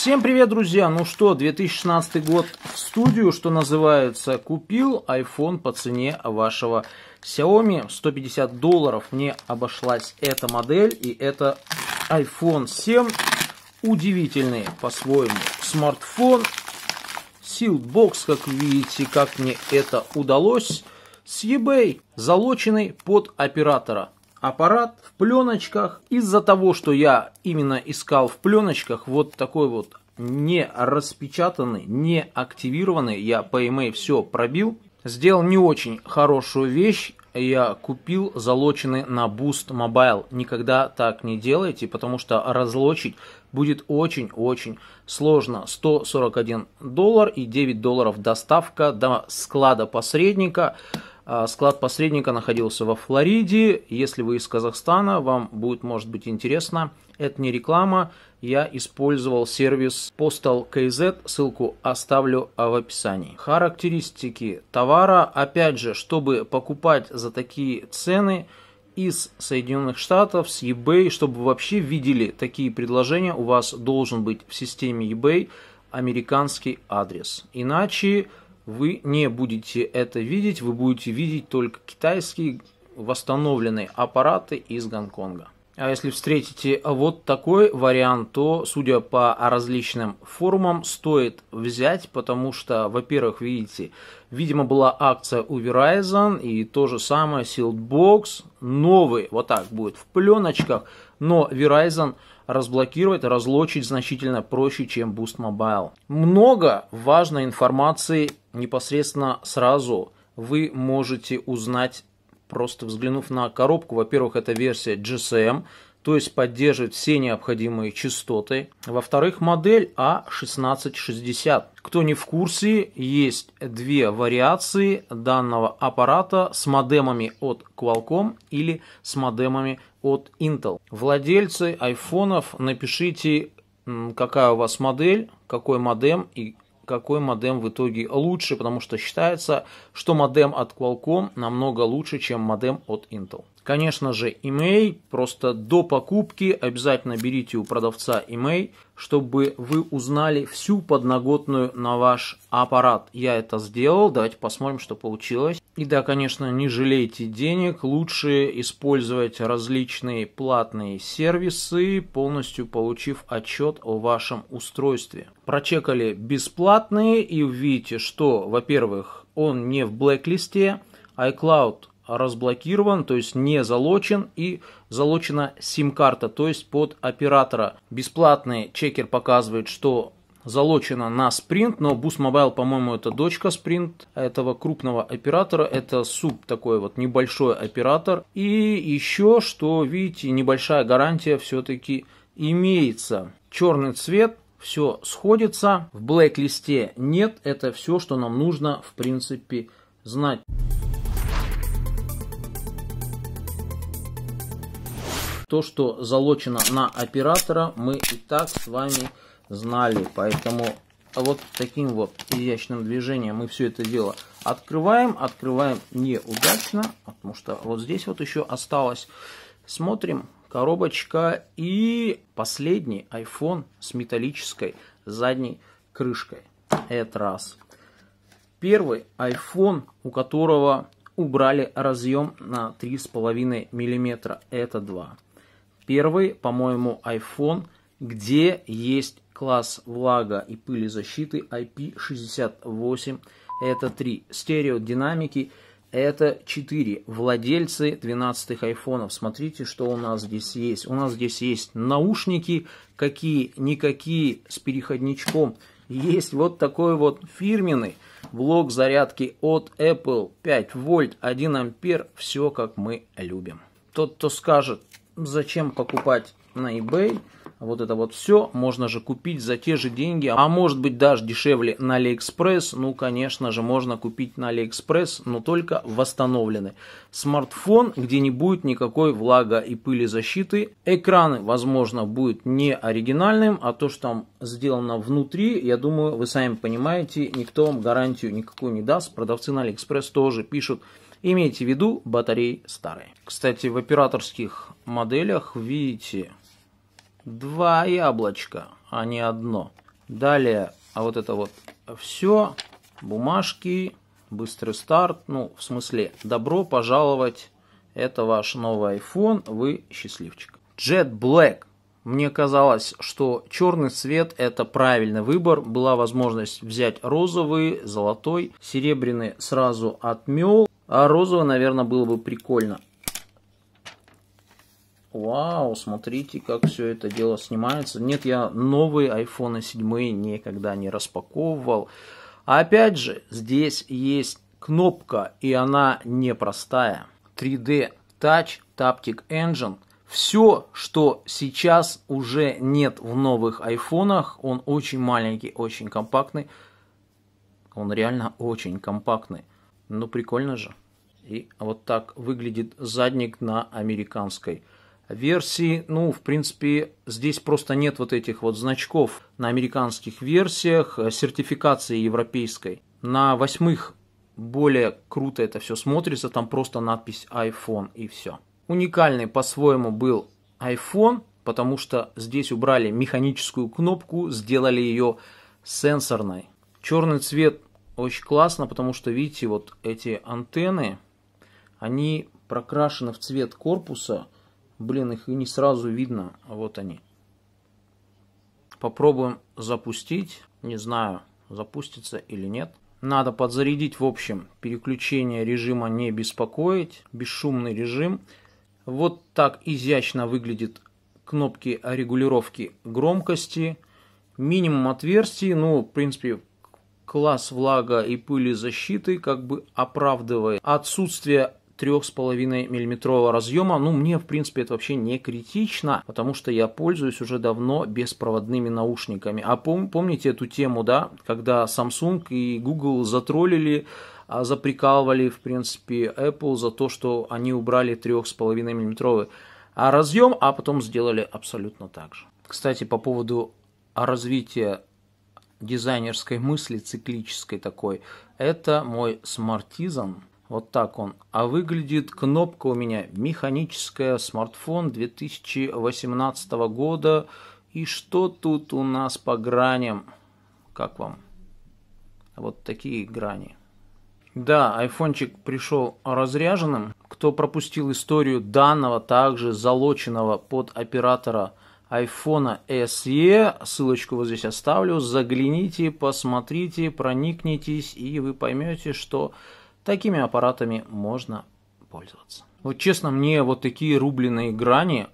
Всем привет, друзья! Ну что, 2016 год в студию, что называется, купил iPhone по цене вашего Xiaomi. 150 долларов мне обошлась эта модель, и это iPhone 7. Удивительный по-своему смартфон. Sealbox, как видите, как мне это удалось. С eBay, залоченный под оператора аппарат в пленочках. Из-за того, что я именно искал в пленочках вот такой вот не распечатанный, не активированный, я по EMA все пробил. Сделал не очень хорошую вещь, я купил залоченный на Boost Mobile. Никогда так не делайте, потому что разлочить будет очень-очень сложно. 141 доллар и 9 долларов доставка до склада посредника. А, склад посредника находился во Флориде. Если вы из Казахстана, вам будет, может быть, интересно. Это не реклама. Я использовал сервис Postal KZ. Ссылку оставлю а, в описании. Характеристики товара. Опять же, чтобы покупать за такие цены, из Соединенных Штатов, с eBay, чтобы вообще видели такие предложения, у вас должен быть в системе eBay американский адрес. Иначе вы не будете это видеть, вы будете видеть только китайские восстановленные аппараты из Гонконга. А если встретите вот такой вариант, то, судя по различным форумам, стоит взять, потому что, во-первых, видите, видимо, была акция у Verizon и то же самое Shieldbox, новый, вот так будет в пленочках, но Verizon разблокировать, разлочить значительно проще, чем Boost Mobile. Много важной информации непосредственно сразу вы можете узнать, просто взглянув на коробку. Во-первых, это версия GSM, то есть поддерживает все необходимые частоты. Во-вторых, модель a а 1660 Кто не в курсе, есть две вариации данного аппарата с модемами от Qualcomm или с модемами от Intel. Владельцы айфонов, напишите, какая у вас модель, какой модем и какой модем в итоге лучше, потому что считается, что модем от Qualcomm намного лучше, чем модем от Intel. Конечно же, имей просто до покупки обязательно берите у продавца имей, чтобы вы узнали всю подноготную на ваш аппарат. Я это сделал, давайте посмотрим, что получилось. И да, конечно, не жалейте денег, лучше использовать различные платные сервисы, полностью получив отчет о вашем устройстве. Прочекали бесплатные и увидите, что, во-первых, он не в блэклисте, iCloud разблокирован, то есть не залочен и залочена сим-карта, то есть под оператора. Бесплатный чекер показывает, что залочена на Sprint, но Boost Mobile, по-моему, это дочка Sprint этого крупного оператора, это суб такой вот небольшой оператор. И еще, что видите, небольшая гарантия все-таки имеется. Черный цвет, все сходится, в блэк-листе нет, это все, что нам нужно в принципе знать. то, что залочено на оператора, мы и так с вами знали. Поэтому вот таким вот изящным движением мы все это дело открываем. Открываем неудачно, потому что вот здесь вот еще осталось. Смотрим, коробочка и последний iPhone с металлической задней крышкой. Это раз. Первый iPhone, у которого убрали разъем на 3,5 мм. Это два первый, по-моему, iPhone, где есть класс влага и пыли защиты IP68, это три, Стереодинамики это четыре. Владельцы 12 айфонов. Смотрите, что у нас здесь есть. У нас здесь есть наушники, какие-никакие, с переходничком. Есть вот такой вот фирменный блок зарядки от Apple. 5 вольт, 1 ампер. Все, как мы любим. Тот, кто скажет, зачем покупать на eBay вот это вот все можно же купить за те же деньги, а может быть даже дешевле на AliExpress. Ну, конечно же, можно купить на AliExpress, но только восстановленный. Смартфон, где не будет никакой влага и пыли защиты. Экраны, возможно, будет не оригинальным, а то, что там сделано внутри, я думаю, вы сами понимаете, никто вам гарантию никакую не даст. Продавцы на AliExpress тоже пишут Имейте в виду, батареи старые. Кстати, в операторских моделях видите два яблочка, а не одно. Далее, а вот это вот все, бумажки, быстрый старт, ну, в смысле, добро пожаловать, это ваш новый iPhone, вы счастливчик. Jet Black. Мне казалось, что черный цвет – это правильный выбор. Была возможность взять розовый, золотой, серебряный сразу отмел. А розовое, наверное, было бы прикольно. Вау, смотрите, как все это дело снимается. Нет, я новые iPhone 7 никогда не распаковывал. А опять же, здесь есть кнопка, и она непростая. 3D Touch Taptic Engine. Все, что сейчас уже нет в новых айфонах, он очень маленький, очень компактный. Он реально очень компактный. Ну, прикольно же. И вот так выглядит задник на американской версии. Ну, в принципе, здесь просто нет вот этих вот значков на американских версиях, сертификации европейской. На восьмых более круто это все смотрится, там просто надпись iPhone и все. Уникальный по-своему был iPhone, потому что здесь убрали механическую кнопку, сделали ее сенсорной. Черный цвет очень классно, потому что, видите, вот эти антенны, они прокрашены в цвет корпуса. Блин, их и не сразу видно. А вот они. Попробуем запустить. Не знаю, запустится или нет. Надо подзарядить, в общем, переключение режима не беспокоить. Бесшумный режим. Вот так изящно выглядят кнопки регулировки громкости. Минимум отверстий, ну, в принципе, класс влага и пыли защиты, как бы оправдывая отсутствие 3,5 миллиметрового разъема, ну мне в принципе это вообще не критично, потому что я пользуюсь уже давно беспроводными наушниками. А пом- помните эту тему, да, когда Samsung и Google затроллили а, заприкалывали, в принципе, Apple за то, что они убрали 3,5 миллиметровый а, разъем, а потом сделали абсолютно так же. Кстати, по поводу развития дизайнерской мысли, циклической такой. Это мой смартизм. Вот так он. А выглядит кнопка у меня механическая, смартфон 2018 года. И что тут у нас по граням? Как вам? Вот такие грани. Да, айфончик пришел разряженным. Кто пропустил историю данного, также залоченного под оператора – iPhone SE. Ссылочку вот здесь оставлю. Загляните, посмотрите, проникнитесь, и вы поймете, что такими аппаратами можно пользоваться. Вот честно, мне вот такие рубленые грани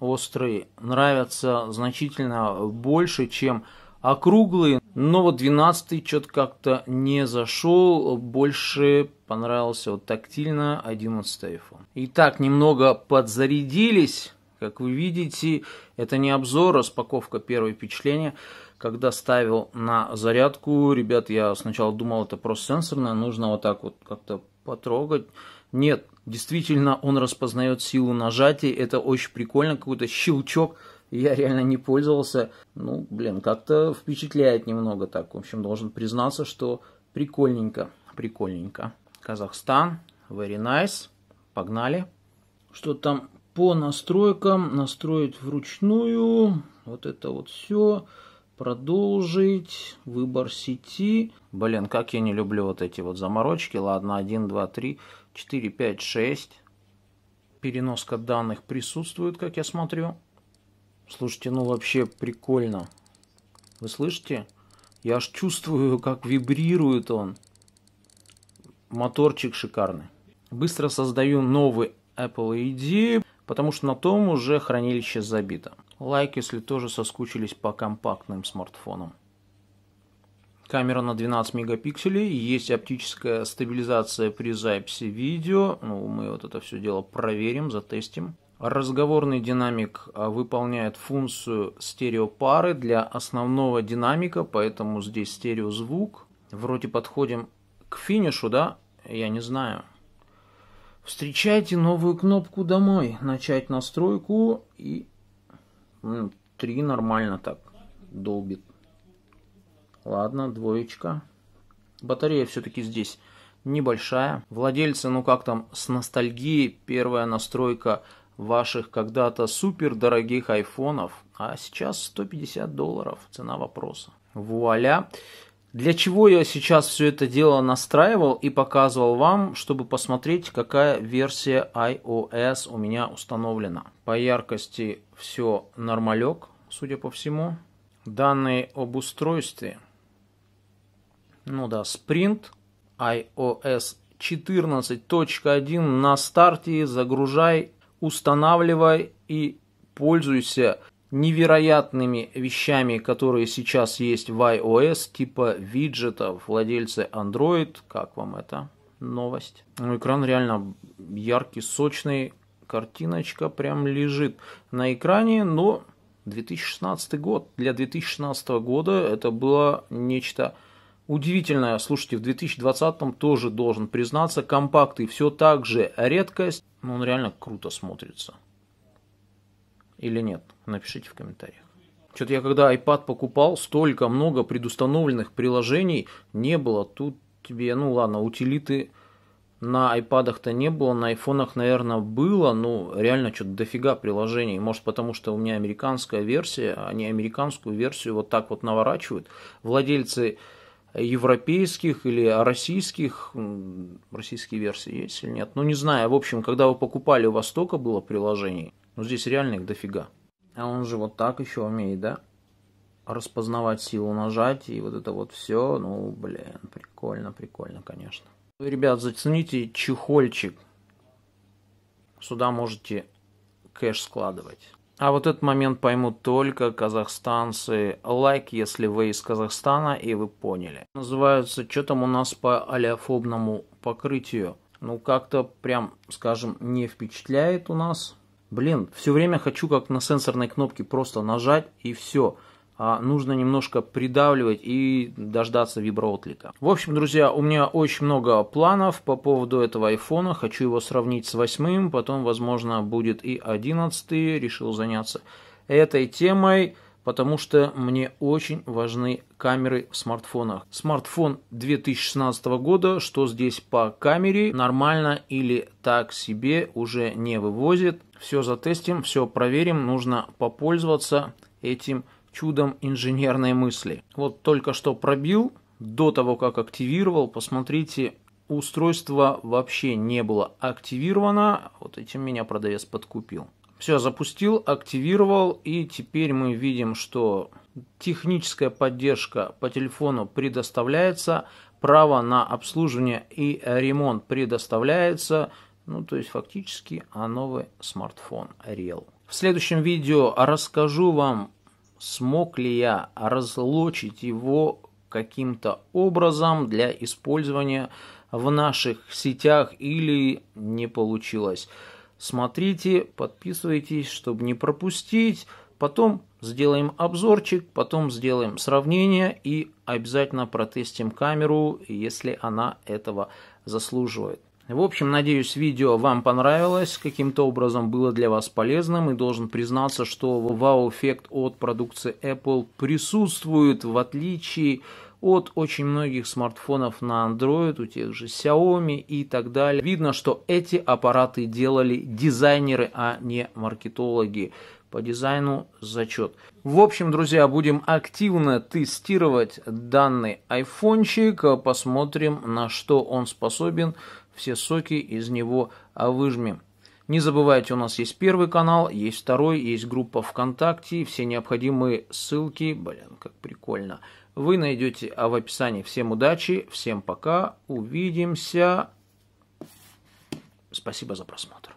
острые нравятся значительно больше, чем округлые. Но вот 12 что-то как-то не зашел. Больше понравился вот тактильно 11 iPhone. Итак, немного подзарядились. Как вы видите, это не обзор, а распаковка первое впечатление. Когда ставил на зарядку, ребят, я сначала думал, это просто сенсорное, нужно вот так вот как-то потрогать. Нет, действительно, он распознает силу нажатия, это очень прикольно, какой-то щелчок, я реально не пользовался. Ну, блин, как-то впечатляет немного так. В общем, должен признаться, что прикольненько, прикольненько. Казахстан, very nice, погнали. Что там по настройкам настроить вручную. Вот это вот все. Продолжить. Выбор сети. Блин, как я не люблю вот эти вот заморочки. Ладно, 1, 2, 3, 4, 5, 6. Переноска данных присутствует, как я смотрю. Слушайте, ну вообще прикольно. Вы слышите? Я аж чувствую, как вибрирует он. Моторчик шикарный. Быстро создаю новый Apple ID потому что на том уже хранилище забито. Лайк, если тоже соскучились по компактным смартфонам. Камера на 12 мегапикселей, есть оптическая стабилизация при записи видео. Ну, мы вот это все дело проверим, затестим. Разговорный динамик а, выполняет функцию стереопары для основного динамика, поэтому здесь стереозвук. Вроде подходим к финишу, да? Я не знаю. Встречайте новую кнопку «Домой», начать настройку и... Ну, три нормально так долбит. Ладно, двоечка. Батарея все-таки здесь небольшая. Владельцы, ну как там, с ностальгией первая настройка ваших когда-то супер дорогих айфонов, а сейчас 150 долларов, цена вопроса. Вуаля! Для чего я сейчас все это дело настраивал и показывал вам, чтобы посмотреть, какая версия iOS у меня установлена. По яркости все нормалек, судя по всему. Данные об устройстве. Ну да, Sprint iOS 14.1 на старте загружай, устанавливай и пользуйся невероятными вещами, которые сейчас есть в iOS, типа виджетов, владельцы Android. Как вам эта новость? Ну, экран реально яркий, сочный. Картиночка прям лежит на экране, но 2016 год. Для 2016 года это было нечто удивительное. Слушайте, в 2020 тоже должен признаться, компакты все так же редкость, но ну, он реально круто смотрится или нет? Напишите в комментариях. Что-то я когда iPad покупал, столько много предустановленных приложений не было. Тут тебе, ну ладно, утилиты на айпадах-то не было, на айфонах, наверное, было, но реально что-то дофига приложений. Может, потому что у меня американская версия, они а американскую версию вот так вот наворачивают. Владельцы европейских или российских, российские версии есть или нет, ну не знаю, в общем, когда вы покупали, у вас столько было приложений, но ну, здесь реальных дофига. А он же вот так еще умеет, да? Распознавать силу нажатий и вот это вот все. Ну, блин, прикольно, прикольно, конечно. Ребят, зацените чехольчик. Сюда можете кэш складывать. А вот этот момент поймут только казахстанцы. Лайк, если вы из Казахстана и вы поняли. Называется, что там у нас по алиофобному покрытию. Ну, как-то прям, скажем, не впечатляет у нас Блин, все время хочу как на сенсорной кнопке просто нажать и все. А нужно немножко придавливать и дождаться виброотлика. В общем, друзья, у меня очень много планов по поводу этого айфона. Хочу его сравнить с восьмым, потом, возможно, будет и одиннадцатый. Решил заняться этой темой потому что мне очень важны камеры в смартфонах. Смартфон 2016 года, что здесь по камере, нормально или так себе уже не вывозит. Все затестим, все проверим, нужно попользоваться этим чудом инженерной мысли. Вот только что пробил, до того как активировал, посмотрите, устройство вообще не было активировано. Вот этим меня продавец подкупил. Все, запустил, активировал, и теперь мы видим, что техническая поддержка по телефону предоставляется, право на обслуживание и ремонт предоставляется, ну то есть фактически а новый смартфон Real. В следующем видео расскажу вам, смог ли я разлочить его каким-то образом для использования в наших сетях или не получилось смотрите, подписывайтесь, чтобы не пропустить. Потом сделаем обзорчик, потом сделаем сравнение и обязательно протестим камеру, если она этого заслуживает. В общем, надеюсь, видео вам понравилось, каким-то образом было для вас полезным и должен признаться, что вау-эффект от продукции Apple присутствует в отличие от очень многих смартфонов на Android, у тех же Xiaomi и так далее. Видно, что эти аппараты делали дизайнеры, а не маркетологи. По дизайну зачет. В общем, друзья, будем активно тестировать данный айфончик. Посмотрим, на что он способен. Все соки из него выжмем. Не забывайте, у нас есть первый канал, есть второй, есть группа ВКонтакте. Все необходимые ссылки, блин, как прикольно, вы найдете а в описании. Всем удачи, всем пока, увидимся. Спасибо за просмотр.